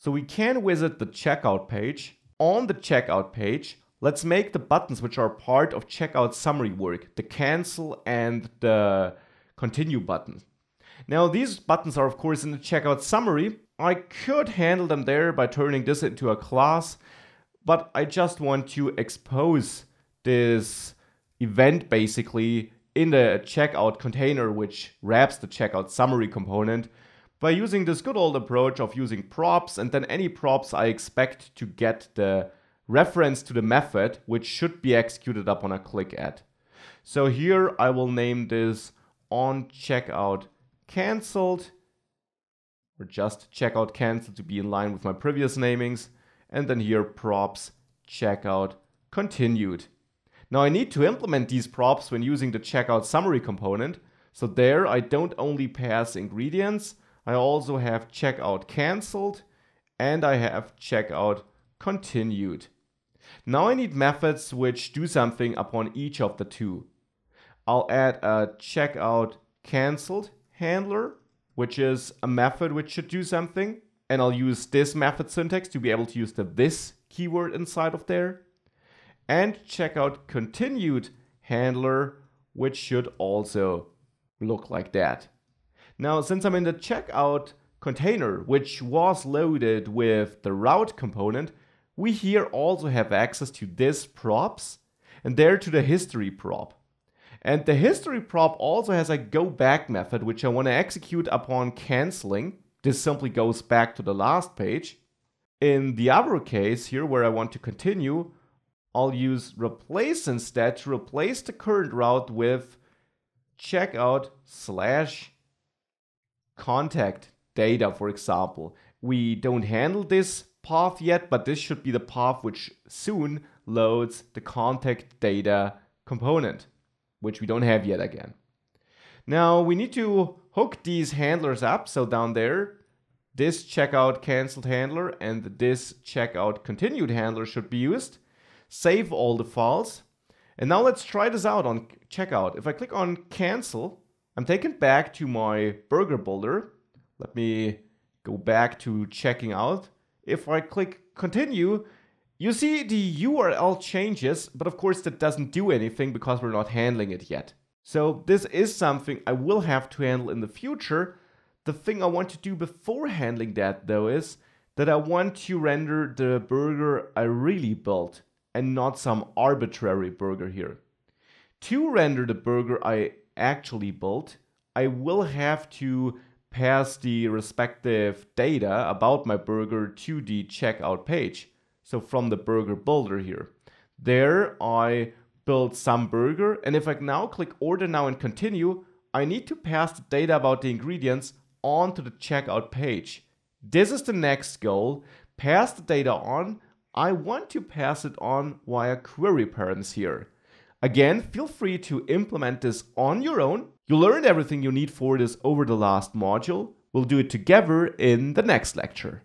So we can visit the checkout page. On the checkout page, let's make the buttons which are part of checkout summary work, the cancel and the continue buttons. Now these buttons are of course in the checkout summary. I could handle them there by turning this into a class, but I just want to expose this event basically in the checkout container which wraps the checkout summary component by using this good old approach of using props and then any props I expect to get the reference to the method which should be executed upon a click at. So here I will name this on checkout cancelled or just checkout cancelled to be in line with my previous namings and then here props checkout continued. Now I need to implement these props when using the checkout summary component. So there I don't only pass ingredients, I also have checkout cancelled and I have checkout continued. Now I need methods which do something upon each of the two. I'll add a checkout cancelled handler, which is a method which should do something. And I'll use this method syntax to be able to use the this keyword inside of there. And checkout continued handler, which should also look like that. Now, since I'm in the checkout container, which was loaded with the route component, we here also have access to this props and there to the history prop. And the history prop also has a go back method, which I want to execute upon canceling. This simply goes back to the last page. In the other case here where I want to continue, I'll use replace instead to replace the current route with checkout slash contact data, for example. We don't handle this path yet, but this should be the path which soon loads the contact data component, which we don't have yet again. Now we need to hook these handlers up. So down there, this checkout canceled handler and this checkout continued handler should be used. Save all the files. And now let's try this out on checkout. If I click on cancel, I'm taken back to my burger builder. Let me go back to checking out. If I click continue, you see the URL changes, but of course that doesn't do anything because we're not handling it yet. So this is something I will have to handle in the future. The thing I want to do before handling that though is that I want to render the burger I really built and not some arbitrary burger here. To render the burger I actually built, I will have to pass the respective data about my burger to the checkout page. So from the burger builder here. There I build some burger and if I now click order now and continue, I need to pass the data about the ingredients onto the checkout page. This is the next goal. Pass the data on. I want to pass it on via query parents here. Again, feel free to implement this on your own. You learned everything you need for this over the last module. We'll do it together in the next lecture.